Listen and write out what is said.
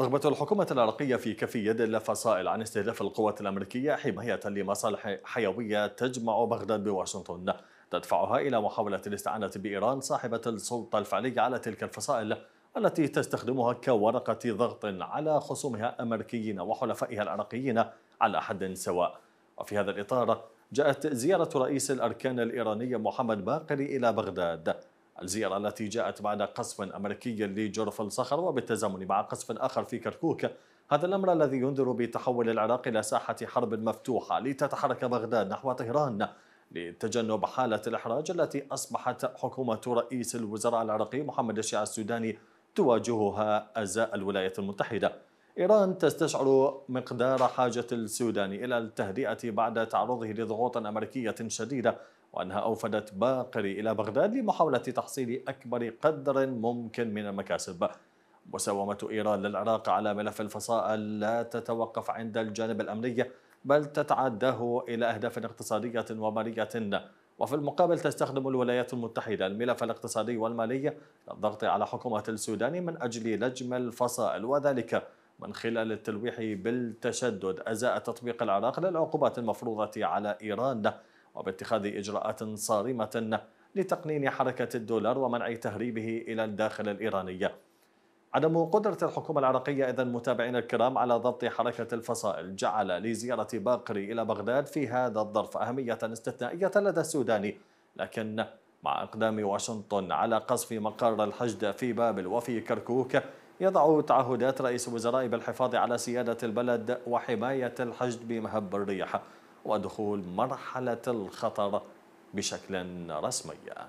رغبة الحكومة العراقية في كف يد الفصائل عن استهداف القوات الأمريكية حماية لمصالح حيوية تجمع بغداد بواشنطن تدفعها إلى محاولة الاستعانة بإيران صاحبة السلطة الفعلية على تلك الفصائل التي تستخدمها كورقة ضغط على خصومها أمريكيين وحلفائها العراقيين على حد سواء وفي هذا الإطار جاءت زيارة رئيس الأركان الإيراني محمد باقري إلى بغداد الزيارة التي جاءت بعد قصف أمريكي لجرف الصخر وبالتزامن مع قصف آخر في كركوك هذا الأمر الذي ينذر بتحول العراق إلى ساحة حرب مفتوحة لتتحرك بغداد نحو طهران لتجنب حالة الإحراج التي أصبحت حكومة رئيس الوزراء العراقي محمد الشيع السوداني تواجهها أزاء الولايات المتحدة إيران تستشعر مقدار حاجة السودان إلى التهدئة بعد تعرضه لضغوط أمريكية شديدة وأنها أوفدت باقري إلى بغداد لمحاولة تحصيل أكبر قدر ممكن من المكاسب مساومة إيران للعراق على ملف الفصائل لا تتوقف عند الجانب الأمني بل تتعداه إلى أهداف اقتصادية ومالية وفي المقابل تستخدم الولايات المتحدة الملف الاقتصادي والمالي للضغط على حكومة السودان من أجل لجم الفصائل وذلك من خلال التلويح بالتشدد أزاء تطبيق العراق للعقوبات المفروضة على إيران وباتخاذ إجراءات صارمة لتقنين حركة الدولار ومنع تهريبه إلى الداخل الإيراني عدم قدرة الحكومة العراقية إذا متابعينا الكرام على ضبط حركة الفصائل جعل لزيارة باقري إلى بغداد في هذا الظرف أهمية استثنائية لدى السوداني لكن مع إقدام واشنطن على قصف مقر الحشد في بابل وفي كركوك يضع تعهدات رئيس الوزراء بالحفاظ على سيادة البلد وحماية الحشد بمهب الريح ودخول مرحلة الخطر بشكل رسمي